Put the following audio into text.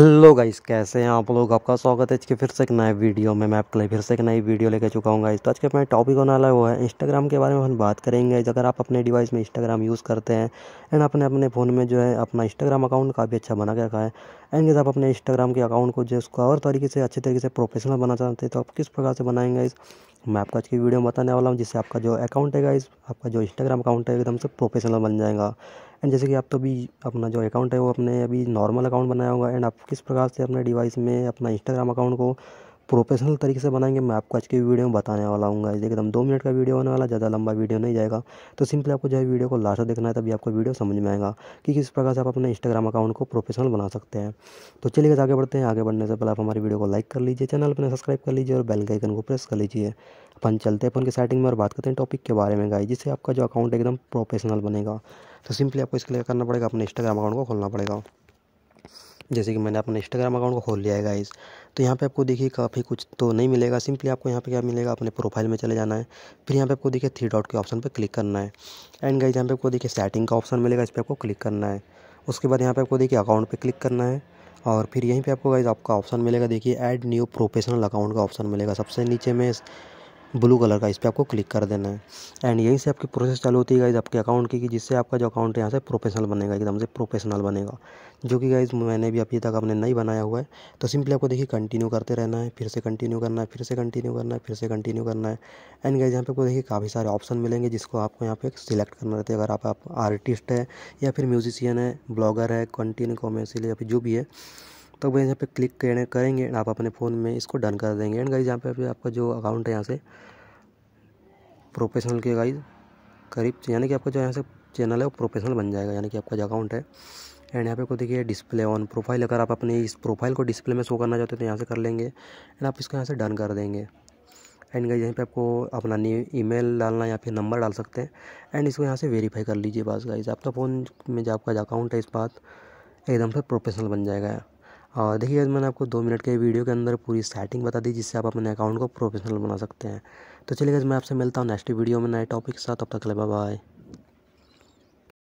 hello guys कैसे हैं आप लोग आपका स्वागत है आज के फिर से एक नए वीडियो में मैं आपके लिए फिर से एक नई वीडियो लेकर चुका हूँ गाइस तो आज के अपना टॉपिक होने वाला वो है इंस्टाग्राम के बारे में हम बात करेंगे अगर आप अपने डिवाइस में इंस्टाग्राम यूज़ करते हैं एंड अपने अपने फ़ोन में जो है अपना इंस्टाग्राम अकाउंट काफ़ी अच्छा बना के रखा है एंड आप अपने इंस्टाग्राम के अकाउंट को जो उसको और तरीके से अच्छे तरीके से प्रोफेशनल बना चाहते हैं तो आप किस प्रकार से बनाएंगे इस मैं आपको आज की वीडियो में बताने वाला हूँ जिससे आपका जो अकाउंट है गाइस आपका जो इंस्टाग्राम अकाउंट है एकदम से प्रोफेशनल बन जाएगा एंड जैसे कि आप तो अभी अपना जो अकाउंट है वो अपने अभी नॉर्मल अकाउंट बनाया होगा एंड आप किस प्रकार से अपने डिवाइस में अपना इंस्टाग्राम अकाउंट को प्रोफेशनल तरीके से बनाएंगे मैं आपको आज की वीडियो में बताने वाला हूँ इस एकदम दो मिनट का वीडियो होने वाला ज़्यादा लंबा वीडियो नहीं जाएगा तो सिंपली आपको जो है वीडियो को लास्ट देखना है तभी आपको वीडियो समझ में आएगा कि किस प्रकार से आप अपने इंस्टाग्राम अकाउंट को प्रोफेशनल बना सकते हैं तो चलिए आगे बढ़ते हैं आगे बढ़ने से पहले आप हमारी वीडियो को लाइक कर लीजिए चैनल पर सब्सक्राइब कर लीजिए और बेल के आइकन को प्रेस कर लीजिए अपन चलते हैं अपन के सेटिंग में और बात करते हैं टॉपिक के बारे में गाइस जिससे आपका जो अकाउंट एकदम प्रोफेशनल बनेगा तो सिंपली आपको इसके लिए करना पड़ेगा अपने इंस्टाग्राम अकाउंट को खोलना पड़ेगा जैसे कि मैंने अपने इंस्टाग्राम अकाउंट को खोल लिया है गाइस तो यहाँ पे आपको देखिए काफ़ी कुछ तो नहीं मिलेगा सिंपली आपको यहाँ पे क्या मिलेगा अपने प्रोफाइल में चले जाना है फिर यहाँ पे आपको देखिए थ्री डॉट के ऑप्शन पे क्लिक करना है एंड गाइस यहाँ पे आपको देखिए सेटिंग का ऑप्शन मिलेगा इस पर आपको क्लिक करना है उसके बाद यहाँ पर आपको देखिए अकाउंट पर क्लिक करना है और फिर यहीं पर आपको गाइज आपका ऑप्शन मिलेगा देखिए एड न्यू प्रोफेशनल अकाउंट का ऑप्शन मिलेगा सबसे नीचे में ब्लू कलर का इस पर आपको क्लिक कर देना है एंड यहीं से आपकी प्रोसेस चालू होती है गाइज आपके अकाउंट की कि जिससे आपका जो अकाउंट है यहाँ से प्रोफेशनल बनेगा एकदम से प्रोफेशनल बनेगा जो कि गाइज मैंने भी अभी तक आपने नहीं बनाया हुआ है तो सिंपली आपको देखिए कंटिन्यू करते रहना है फिर से कंटिन्यू करना है फिर से कंटिन्यू करना है फिर से कंटिन्यू करना है एंड गाइज यहाँ पर आपको देखिए काफ़ी सारे ऑप्शन मिलेंगे जिसको आपको यहाँ पे सिलेक्ट करना रहता है अगर आप, आप आर्टिस्ट है या फिर म्यूजिशियन है ब्लॉगर है कंटिन्यू कॉमेंसिल या फिर जो भी है तो भाई यहाँ पे क्लिक करेंगे एंड आप अपने फ़ोन में इसको डन कर देंगे एंड गाइज यहाँ पे आपका जो अकाउंट है यहाँ से प्रोफेशनल के गाइज करीब यानी कि आपका जो यहाँ से चैनल है वो प्रोफेशनल बन जाएगा यानी कि आपका जो अकाउंट है एंड यहाँ पे को देखिए डिस्प्ले ऑन प्रोफाइल अगर आप अपने इस प्रोफाइल को डिस्प्ले में शो करना चाहते हो तो यहाँ से कर लेंगे एंड आप इसको यहाँ से डन कर देंगे एंड गाइज यहाँ पे आपको अपना न्यू ईमेल डालना या फिर नंबर डाल सकते हैं एंड इसको यहाँ से वेरीफाई कर लीजिए बस गाइज आपका फ़ोन में जो आपका अकाउंट है इस बात एकदम से प्रोफेशनल बन जाएगा और देखिए मैंने आपको दो मिनट के वीडियो के अंदर पूरी सेटिंग बता दी जिससे आप अपने अकाउंट को प्रोफेशनल बना सकते हैं तो चलिए मैं आपसे मिलता हूँ नेक्स्ट वीडियो में नए टॉपिक के साथ अब तक ले बाय